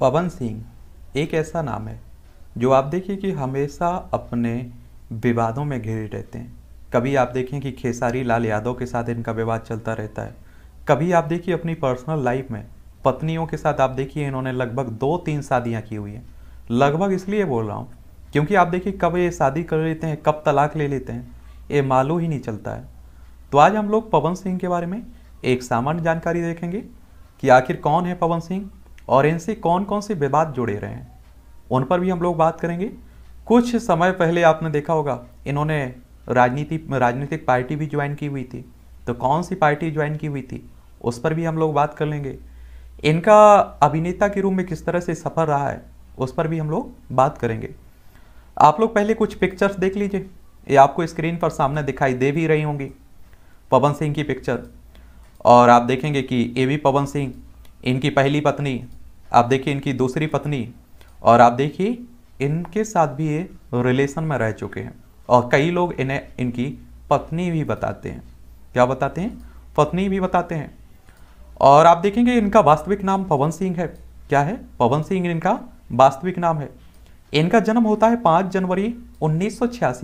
पवन सिंह एक ऐसा नाम है जो आप देखिए कि हमेशा अपने विवादों में घिरे रहते हैं कभी आप देखें कि खेसारी लाल यादव के साथ इनका विवाद चलता रहता है कभी आप देखिए अपनी पर्सनल लाइफ में पत्नियों के साथ आप देखिए इन्होंने लगभग दो तीन शादियाँ की हुई हैं लगभग इसलिए बोल रहा हूँ क्योंकि आप देखिए कब ये शादी कर लेते हैं कब तलाक ले लेते हैं ये मालूम ही नहीं चलता है तो आज हम लोग पवन सिंह के बारे में एक सामान्य जानकारी देखेंगे कि आखिर कौन है पवन सिंह और इनसे कौन कौन से विवाद जुड़े रहे हैं उन पर भी हम लोग बात करेंगे कुछ समय पहले आपने देखा होगा इन्होंने राजनीति राजनीतिक पार्टी भी ज्वाइन की हुई थी तो कौन सी पार्टी ज्वाइन की हुई थी उस पर भी हम लोग बात कर लेंगे इनका अभिनेता के रूप में किस तरह से सफर रहा है उस पर भी हम लोग बात करेंगे आप लोग पहले कुछ पिक्चर्स देख लीजिए ये आपको स्क्रीन पर सामने दिखाई दे भी रही होंगी पवन सिंह की पिक्चर और आप देखेंगे कि ए वी पवन सिंह इनकी पहली पत्नी आप देखिए इनकी दूसरी पत्नी और आप देखिए इनके साथ भी ये रिलेशन में रह चुके हैं और कई लोग इन्हें इनकी पत्नी भी बताते हैं क्या बताते हैं पत्नी भी बताते हैं और आप देखेंगे इनका वास्तविक नाम पवन सिंह है क्या है पवन सिंह इनका वास्तविक नाम है इनका जन्म होता है पाँच जनवरी उन्नीस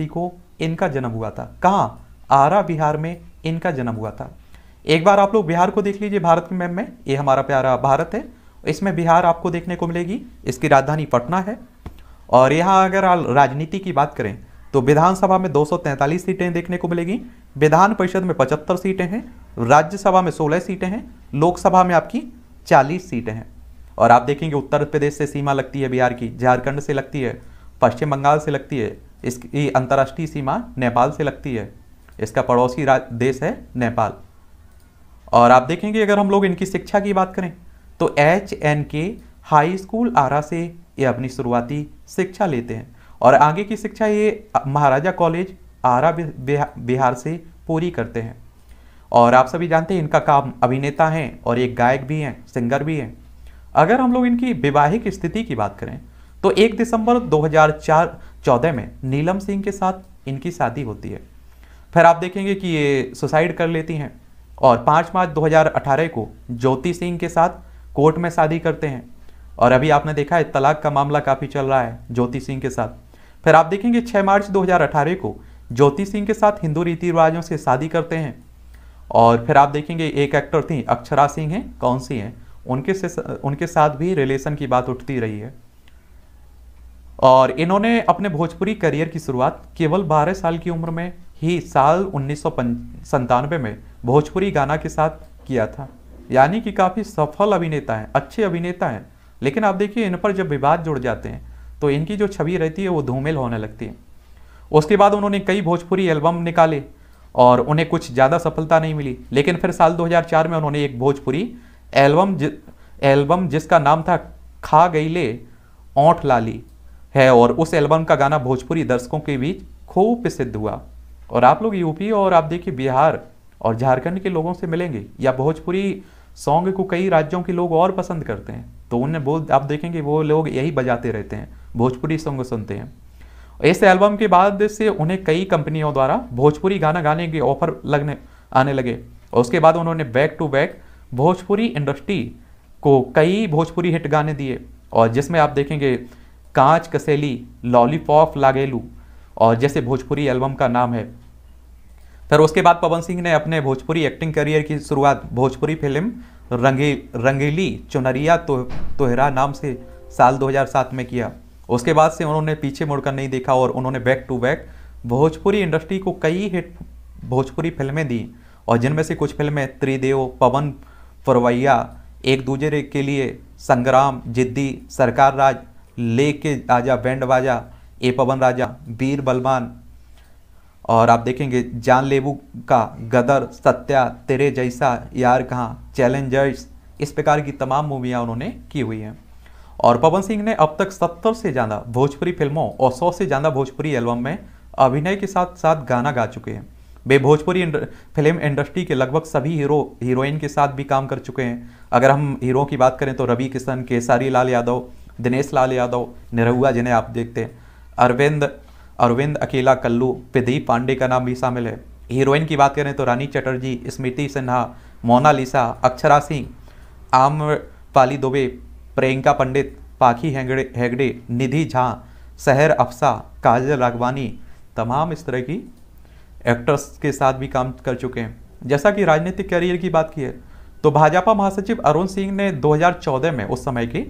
को इनका जन्म हुआ था कहाँ आरा बिहार में इनका जन्म हुआ था एक बार आप लोग बिहार को देख लीजिए भारत के मैप में ये हमारा प्यारा भारत है इसमें बिहार आपको देखने को मिलेगी इसकी राजधानी पटना है और यहाँ अगर राजनीति की बात करें तो विधानसभा में 243 सीटें देखने को मिलेगी विधान परिषद में 75 सीटें हैं राज्यसभा में 16 सीटें हैं लोकसभा में आपकी 40 सीटें हैं और आप देखेंगे उत्तर प्रदेश से सीमा लगती है बिहार की झारखंड से लगती है पश्चिम बंगाल से लगती है इसकी अंतर्राष्ट्रीय सीमा नेपाल से लगती है इसका पड़ोसी देश है नेपाल और आप देखेंगे अगर हम लोग इनकी शिक्षा की बात करें तो एच एन के हाई स्कूल आरा से ये अपनी शुरुआती शिक्षा लेते हैं और आगे की शिक्षा ये महाराजा कॉलेज आरा बिहार से पूरी करते हैं और आप सभी जानते हैं इनका काम अभिनेता हैं और एक गायक भी हैं सिंगर भी हैं अगर हम लोग इनकी विवाहिक स्थिति की बात करें तो एक दिसंबर 2004 चौदह में नीलम सिंह के साथ इनकी शादी होती है फिर आप देखेंगे कि ये सुसाइड कर लेती हैं और 5 मार्च 2018 को ज्योति सिंह के साथ कोर्ट में शादी करते हैं और अभी आपने देखा है तलाक का मामला काफ़ी चल रहा है ज्योति सिंह के साथ फिर आप देखेंगे 6 मार्च 2018 को ज्योति सिंह के साथ हिंदू रीति रिवाजों से शादी करते हैं और फिर आप देखेंगे एक एक्टर थी अक्षरा सिंह हैं कौन सी हैं उनके से उनके साथ भी रिलेशन की बात उठती रही है और इन्होंने अपने भोजपुरी करियर की शुरुआत केवल 12 साल की उम्र में ही साल उन्नीस में भोजपुरी गाना के साथ किया था यानी कि काफ़ी सफल अभिनेता हैं अच्छे अभिनेता हैं लेकिन आप देखिए इन पर जब विवाद जुड़ जाते हैं तो इनकी जो छवि रहती है वो धूमिल होने लगती है उसके बाद उन्होंने कई भोजपुरी एल्बम निकाले और उन्हें कुछ ज़्यादा सफलता नहीं मिली लेकिन फिर साल 2004 में उन्होंने एक भोजपुरी एल्बम जि, एल्बम जिसका नाम था खा गई ले ओंठ लाली है और उस एल्बम का गाना भोजपुरी दर्शकों के बीच खूब प्रसिद्ध हुआ और आप लोग यूपी और आप देखिए बिहार और झारखंड के लोगों से मिलेंगे या भोजपुरी सॉन्ग को कई राज्यों के लोग और पसंद करते हैं तो उन्हें वो आप देखेंगे वो लोग यही बजाते रहते हैं भोजपुरी सॉन्ग सुनते हैं इस एल्बम के बाद से उन्हें कई कंपनियों द्वारा भोजपुरी गाना गाने के ऑफर लगने आने लगे और उसके बाद उन्होंने back to back Bhojpuri industry को कई भोजपुरी हिट गाने दिए और जिसमें आप देखेंगे कांच कसेली लॉलीपॉप लागेलू और जैसे भोजपुरी एल्बम का नाम है फिर उसके बाद पवन सिंह ने अपने भोजपुरी एक्टिंग करियर की शुरुआत भोजपुरी फिल्म रंगी रंगीली चुनरिया तो, तोहरा नाम से साल 2007 में किया उसके बाद से उन्होंने पीछे मुड़कर नहीं देखा और उन्होंने back to back Bhojpuri industry को कई हिट भोजपुरी फिल्में दी और जिनमें से कुछ फिल्में त्रिदेव पवन फरवैया एक दूजरे के लिए संग्राम जिद्दी सरकार राज ले के आजा बैंड बाजा ए पवन राजा वीर बलवान और आप देखेंगे जानलेबू का गदर सत्या तेरे जैसा यार कहाँ चैलेंजर्स इस प्रकार की तमाम मूवियाँ उन्होंने की हुई हैं और पवन सिंह ने अब तक सत्तर से ज़्यादा भोजपुरी फिल्मों और सौ से ज़्यादा भोजपुरी एल्बम में अभिनय के साथ साथ गाना गा चुके हैं वे भोजपुरी फिल्म इंडस्ट्री के लगभग सभी हीरो हीरोइन के साथ भी काम कर चुके हैं अगर हम हीरो की बात करें तो रवि किशन केसारी लाल यादव दिनेश लाल यादव निरहुआ जिन्हें आप देखते हैं अरविंद अरविंद अकेला कल्लू प्रदीप पांडे का नाम भी शामिल है हीरोइन की बात करें तो रानी चटर्जी स्मृति सिन्हा मोना लिसा अक्षरा सिंह आम पाली दुबे प्रियंका पंडित पाखी हैगड़े हैगड़े निधि झा सहर अफसा काजल राघवानी तमाम इस तरह की एक्टर्स के साथ भी काम कर चुके हैं जैसा कि राजनीतिक करियर की बात की है तो भाजपा महासचिव अरुण सिंह ने 2014 में उस समय की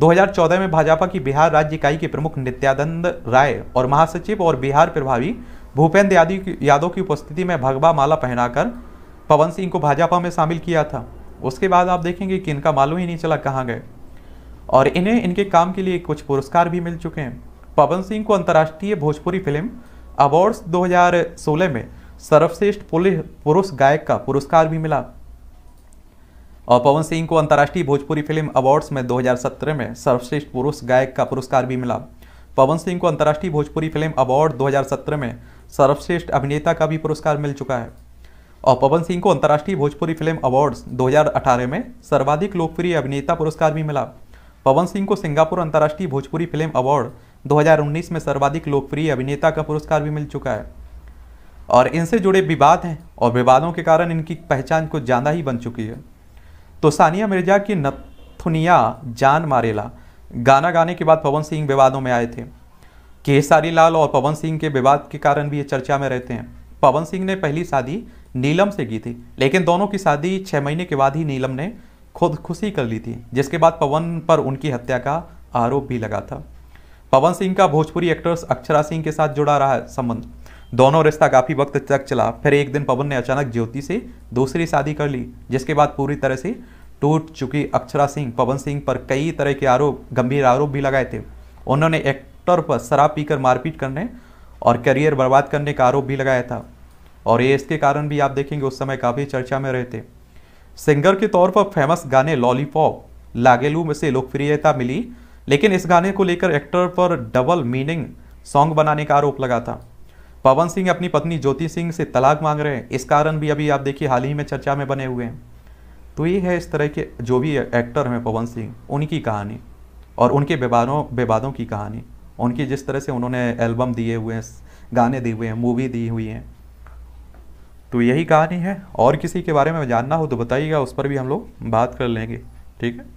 2014 में भाजपा की बिहार राज्य इकाई के प्रमुख नित्यानंद राय और महासचिव और बिहार प्रभावी भूपेंद्र यादव यादव की उपस्थिति में भगवा माला पहनाकर पवन सिंह को भाजपा में शामिल किया था उसके बाद आप देखेंगे कि इनका मालूम ही नहीं चला कहाँ गए और इन्हें इनके काम के लिए कुछ पुरस्कार भी मिल चुके हैं पवन सिंह को अंतर्राष्ट्रीय भोजपुरी फिल्म अवार्ड्स 2016 में सर्वश्रेष्ठ पुरुष गायक का पुरस्कार भी मिला और पवन सिंह को अंतर्राष्ट्रीय भोजपुरी फिल्म अवार्ड्स में 2017 में सर्वश्रेष्ठ पुरुष गायक का पुरस्कार भी मिला पवन सिंह को अंतर्राष्ट्रीय भोजपुरी फिल्म अवार्ड 2017 में सर्वश्रेष्ठ अभिनेता का भी पुरस्कार मिल चुका है और पवन सिंह को अंतर्राष्ट्रीय भोजपुरी फिल्म अवार्ड्स दो में सर्वाधिक लोकप्रिय अभिनेता पुरस्कार भी मिला पवन सिंह को सिंगापुर अंतर्राष्ट्रीय भोजपुरी फिल्म अवार्ड 2019 में सर्वाधिक लोकप्रिय अभिनेता का पुरस्कार भी मिल चुका है और इनसे जुड़े विवाद हैं और विवादों के कारण इनकी पहचान कुछ ज़्यादा ही बन चुकी है तो सानिया मिर्जा की नथुनिया जान मारेला गाना गाने के बाद पवन सिंह विवादों में आए थे केसारी लाल और पवन सिंह के विवाद के कारण भी ये चर्चा में रहते हैं पवन सिंह ने पहली शादी नीलम से की थी लेकिन दोनों की शादी छः महीने के बाद ही नीलम ने खुद खुशी कर ली थी जिसके बाद पवन पर उनकी हत्या का आरोप भी लगा था पवन सिंह का भोजपुरी एक्ट्रेस अक्षरा सिंह के साथ जुड़ा रहा है संबंध दोनों रिश्ता काफ़ी वक्त तक चला फिर एक दिन पवन ने अचानक ज्योति से दूसरी शादी कर ली जिसके बाद पूरी तरह से टूट चुकी अक्षरा सिंह पवन सिंह पर कई तरह के आरोप गंभीर आरोप भी लगाए थे उन्होंने एक्टर पर शराब पीकर मारपीट करने और करियर बर्बाद करने का आरोप भी लगाया था और ये इसके कारण भी आप देखेंगे उस समय काफ़ी चर्चा में रहे थे सिंगर के तौर पर फेमस गाने लॉलीपॉप लागेलू में से लोकप्रियता मिली लेकिन इस गाने को लेकर एक्टर पर डबल मीनिंग सॉन्ग बनाने का आरोप लगा था पवन सिंह अपनी पत्नी ज्योति सिंह से तलाक मांग रहे हैं इस कारण भी अभी आप देखिए हाल ही में चर्चा में बने हुए हैं तो ये है इस तरह के जो भी एक्टर हैं पवन सिंह उनकी कहानी और उनके विवादों विवादों की कहानी उनकी जिस तरह से उन्होंने एल्बम दिए हुए हैं गाने दिए हुए हैं मूवी दी हुई हैं तो यही कहानी है और किसी के बारे में जानना हो तो बताइएगा उस पर भी हम लोग बात कर लेंगे ठीक है